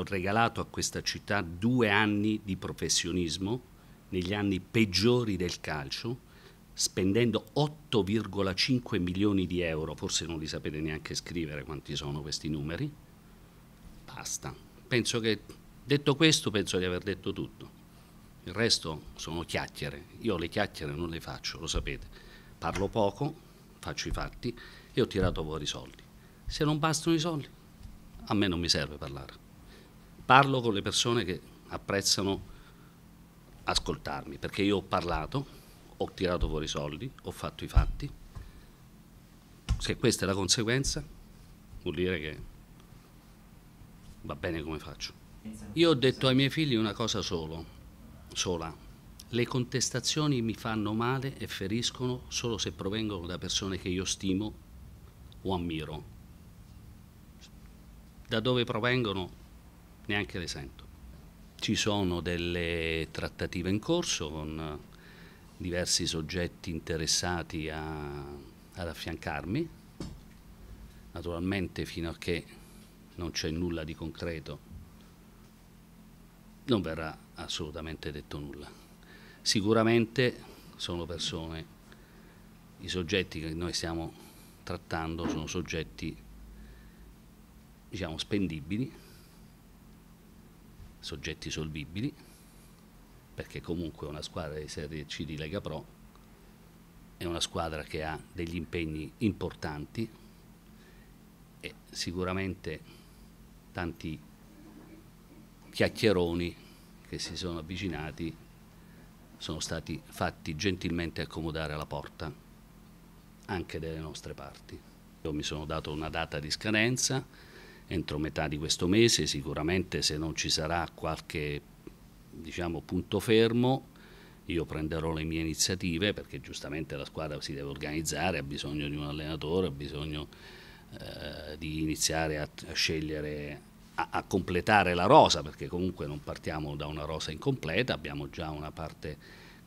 ho regalato a questa città due anni di professionismo negli anni peggiori del calcio, spendendo 8,5 milioni di euro, forse non li sapete neanche scrivere quanti sono questi numeri, basta. Penso che, detto questo, penso di aver detto tutto. Il resto sono chiacchiere, io le chiacchiere non le faccio, lo sapete. Parlo poco, faccio i fatti e ho tirato fuori i soldi. Se non bastano i soldi, a me non mi serve parlare parlo con le persone che apprezzano ascoltarmi, perché io ho parlato, ho tirato fuori i soldi, ho fatto i fatti. Se questa è la conseguenza, vuol dire che va bene come faccio. Io ho detto ai miei figli una cosa solo, sola. Le contestazioni mi fanno male e feriscono solo se provengono da persone che io stimo o ammiro. Da dove provengono neanche le sento. Ci sono delle trattative in corso con diversi soggetti interessati a, ad affiancarmi, naturalmente fino a che non c'è nulla di concreto non verrà assolutamente detto nulla. Sicuramente sono persone, i soggetti che noi stiamo trattando sono soggetti diciamo spendibili soggetti solvibili, perché comunque una squadra di Serie C di Lega Pro è una squadra che ha degli impegni importanti e sicuramente tanti chiacchieroni che si sono avvicinati sono stati fatti gentilmente accomodare alla porta anche delle nostre parti. Io mi sono dato una data di scadenza, entro metà di questo mese, sicuramente se non ci sarà qualche diciamo, punto fermo io prenderò le mie iniziative perché giustamente la squadra si deve organizzare, ha bisogno di un allenatore, ha bisogno eh, di iniziare a, a scegliere, a, a, completare la rosa perché comunque non partiamo da una rosa incompleta, abbiamo già una parte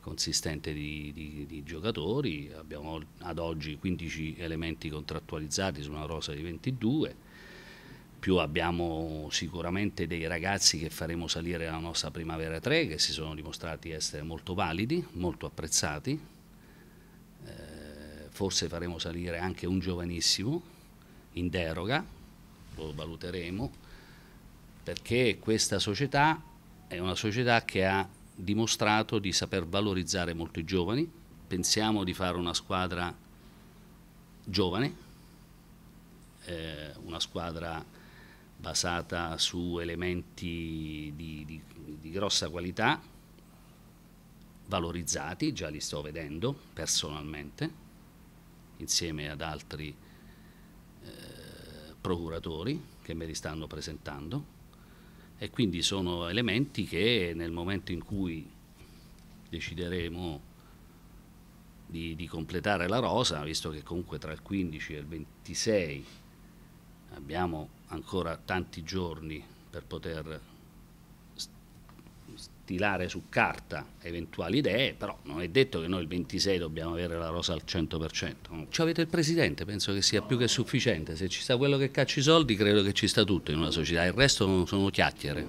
consistente di, di, di giocatori, abbiamo ad oggi 15 elementi contrattualizzati su una rosa di 22 più abbiamo sicuramente dei ragazzi che faremo salire la nostra Primavera 3 che si sono dimostrati essere molto validi, molto apprezzati, eh, forse faremo salire anche un giovanissimo in deroga, lo valuteremo, perché questa società è una società che ha dimostrato di saper valorizzare molto i giovani, pensiamo di fare una squadra giovane, eh, una squadra basata su elementi di, di, di grossa qualità, valorizzati, già li sto vedendo personalmente, insieme ad altri eh, procuratori che me li stanno presentando e quindi sono elementi che nel momento in cui decideremo di, di completare la rosa, visto che comunque tra il 15 e il 26 abbiamo ancora tanti giorni per poter stilare su carta eventuali idee, però non è detto che noi il 26 dobbiamo avere la rosa al 100%. Ci avete il Presidente, penso che sia più che sufficiente, se ci sta quello che caccia i soldi credo che ci sta tutto in una società, il resto sono chiacchiere.